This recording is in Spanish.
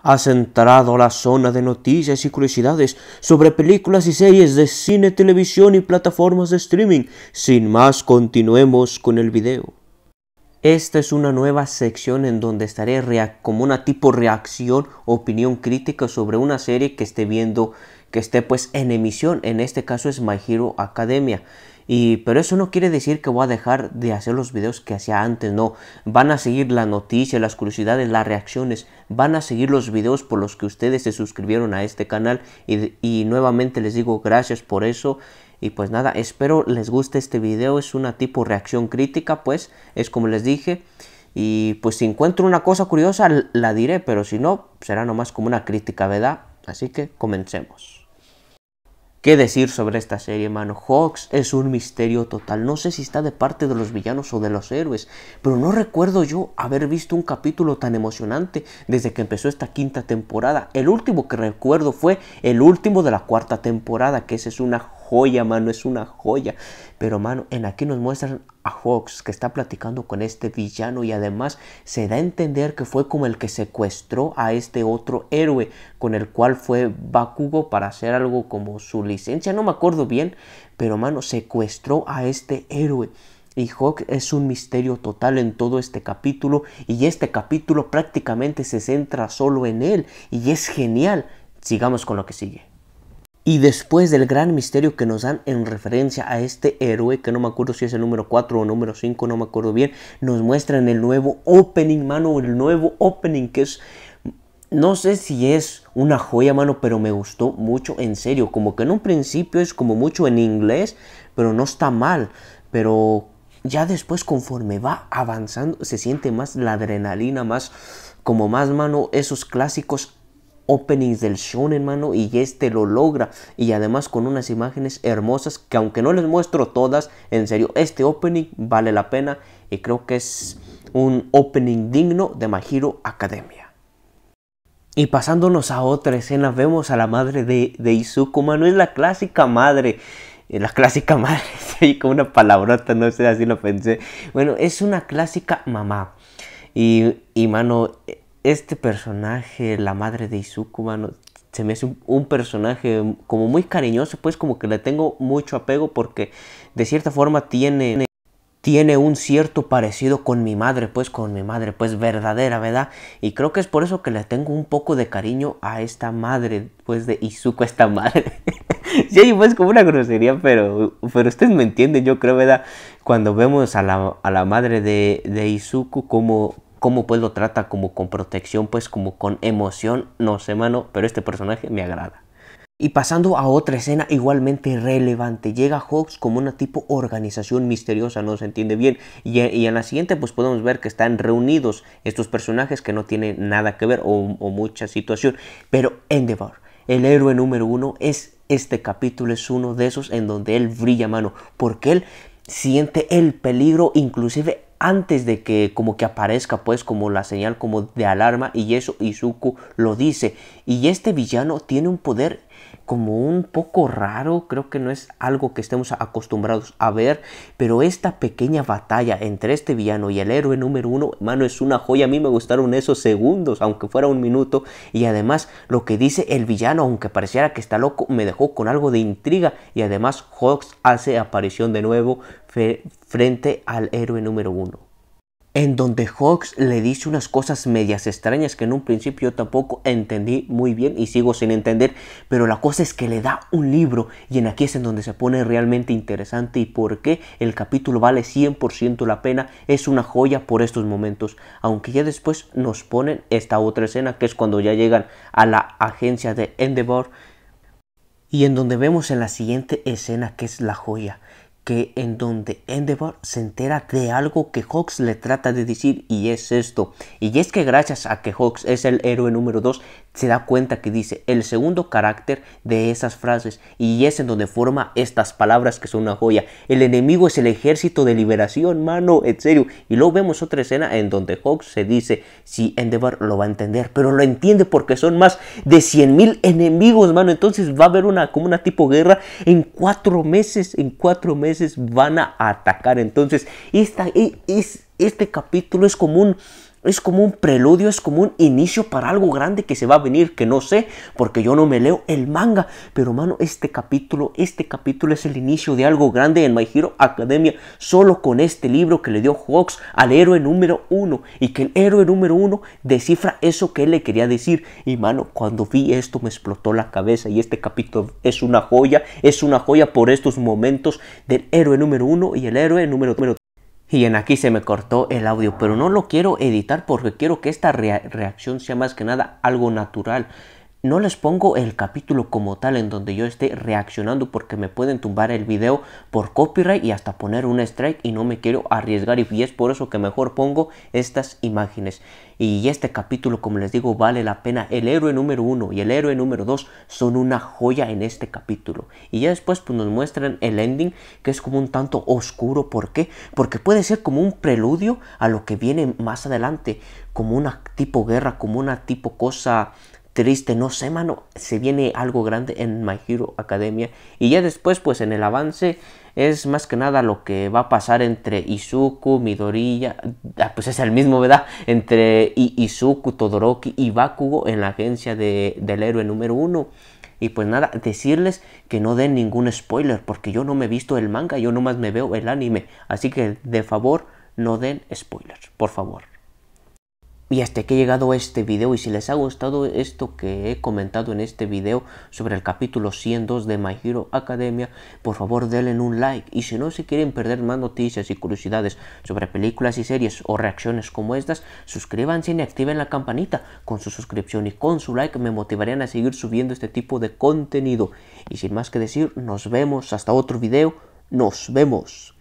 Has entrado a la zona de noticias y curiosidades sobre películas y series de cine, televisión y plataformas de streaming. Sin más, continuemos con el video. Esta es una nueva sección en donde estaré como una tipo reacción, opinión crítica sobre una serie que esté viendo, que esté pues en emisión. En este caso es My Hero Academia. Y, pero eso no quiere decir que voy a dejar de hacer los videos que hacía antes, no. Van a seguir la noticia, las curiosidades, las reacciones. Van a seguir los videos por los que ustedes se suscribieron a este canal. Y, y nuevamente les digo gracias por eso. Y pues nada, espero les guste este video. Es una tipo reacción crítica, pues es como les dije. Y pues si encuentro una cosa curiosa la diré, pero si no, será nomás como una crítica, ¿verdad? Así que comencemos. ¿Qué decir sobre esta serie, mano Hawks es un misterio total. No sé si está de parte de los villanos o de los héroes, pero no recuerdo yo haber visto un capítulo tan emocionante desde que empezó esta quinta temporada. El último que recuerdo fue el último de la cuarta temporada, que esa es una joya, mano, es una joya. Pero, mano, en aquí nos muestran a Hawks que está platicando con este villano y además se da a entender que fue como el que secuestró a este otro héroe con el cual fue Bakugo para hacer algo como su licencia, no me acuerdo bien, pero, mano, secuestró a este héroe. Y Hawk es un misterio total en todo este capítulo y este capítulo prácticamente se centra solo en él y es genial. Sigamos con lo que sigue. Y después del gran misterio que nos dan en referencia a este héroe, que no me acuerdo si es el número 4 o número 5, no me acuerdo bien, nos muestran el nuevo opening, mano, el nuevo opening que es no sé si es una joya, mano, pero me gustó mucho, en serio. Como que en un principio es como mucho en inglés, pero no está mal. Pero ya después, conforme va avanzando, se siente más la adrenalina, más como más, mano, esos clásicos openings del shonen, mano, y este lo logra. Y además con unas imágenes hermosas que aunque no les muestro todas, en serio, este opening vale la pena y creo que es un opening digno de majiro Academia. Y pasándonos a otra escena, vemos a la madre de, de Izuku, mano, es la clásica madre eh, la clásica madre, y con una palabrota, no sé, así lo pensé. Bueno, es una clásica mamá. Y, y mano, este personaje, la madre de Izuku, se me hace un, personaje como muy cariñoso, pues como que le tengo mucho apego porque de cierta forma tiene, tiene un cierto parecido con mi madre, pues con mi madre, pues verdadera, ¿verdad? Y creo que es por eso que le tengo un poco de cariño a esta madre, pues de Izuku, esta madre. sí, pues como una grosería, pero, pero ustedes me entienden, yo creo, ¿verdad? Cuando vemos a la, madre de, de Izuku como, cómo pues lo trata como con protección, pues como con emoción, no sé, mano, pero este personaje me agrada. Y pasando a otra escena igualmente relevante, llega Hawks como una tipo organización misteriosa, no se entiende bien, y, en la siguiente pues podemos ver que están reunidos estos personajes que no tienen nada que ver o, o mucha situación, pero Endeavor, el héroe número uno, es este capítulo, es uno de esos en donde él brilla mano, porque él siente el peligro inclusive antes de que como que aparezca pues como la señal como de alarma y eso Izuku lo dice y este villano tiene un poder como un poco raro, creo que no es algo que estemos acostumbrados a ver, pero esta pequeña batalla entre este villano y el héroe número uno, hermano, es una joya, a mí me gustaron esos segundos, aunque fuera un minuto, y además lo que dice el villano, aunque pareciera que está loco, me dejó con algo de intriga, y además Hawks hace aparición de nuevo frente al héroe número uno en donde Hawks le dice unas cosas medias extrañas que en un principio tampoco entendí muy bien y sigo sin entender, pero la cosa es que le da un libro y en aquí es en donde se pone realmente interesante y por qué el capítulo vale 100% la pena, es una joya por estos momentos, aunque ya después nos ponen esta otra escena que es cuando ya llegan a la agencia de Endeavor y en donde vemos en la siguiente escena que es la joya que en donde Endeavor se entera de algo que Hawks le trata de decir y es esto. Y es que gracias a que Hawks es el héroe número 2 se da cuenta que dice el segundo carácter de esas frases y es en donde forma estas palabras que son una joya. El enemigo es el ejército de liberación, mano, en serio. Y luego vemos otra escena en donde Hawks se dice si Endeavor lo va a entender, pero lo entiende porque son más de 100 mil enemigos, mano. Entonces va a haber una como una tipo guerra en cuatro meses, en cuatro meses van a atacar. Entonces esta e, es este capítulo es como un es como un preludio, es como un inicio para algo grande que se va a venir, que no sé, porque yo no me leo el manga. Pero mano, este capítulo, este capítulo es el inicio de algo grande en My Hero Academia, solo con este libro que le dio Hawks al héroe número uno, y que el héroe número uno descifra eso que él le quería decir. Y mano, cuando vi esto me explotó la cabeza, y este capítulo es una joya, es una joya por estos momentos del héroe número uno y el héroe número, número y en aquí se me cortó el audio, pero no lo quiero editar porque quiero que esta reacción sea más que nada algo natural. No les pongo el capítulo como tal en donde yo esté reaccionando porque me pueden tumbar el video por copyright y hasta poner un strike y no me quiero arriesgar y es por eso que mejor pongo estas imágenes. Y este capítulo, como les digo, vale la pena. El héroe número uno y el héroe número dos son una joya en este capítulo. Y ya después pues, nos muestran el ending que es como un tanto oscuro. ¿Por qué? Porque puede ser como un preludio a lo que viene más adelante. Como una tipo guerra, como una tipo cosa triste, no sé, mano, se viene algo grande en My Hero Academia. Y ya después, pues en el avance, es más que nada lo que va a pasar entre Izuku, Midoriya, ah, pues es el mismo, ¿verdad? Entre Izuku, Todoroki y Bakugo en la agencia de, del héroe número uno. Y pues nada, decirles que no den ningún spoiler, porque yo no me he visto el manga, yo nomás me veo el anime. Así que de favor, no den spoilers, por favor. Y hasta que he llegado a este video y si les ha gustado esto que he comentado en este video sobre el capítulo 102 de My Hero Academia, por favor denle un like. Y si no se quieren perder más noticias y curiosidades sobre películas y series o reacciones como estas, suscríbanse y activen la campanita. Con su suscripción y con su like me motivarían a seguir subiendo este tipo de contenido. Y sin más que decir, nos vemos hasta otro video. Nos vemos.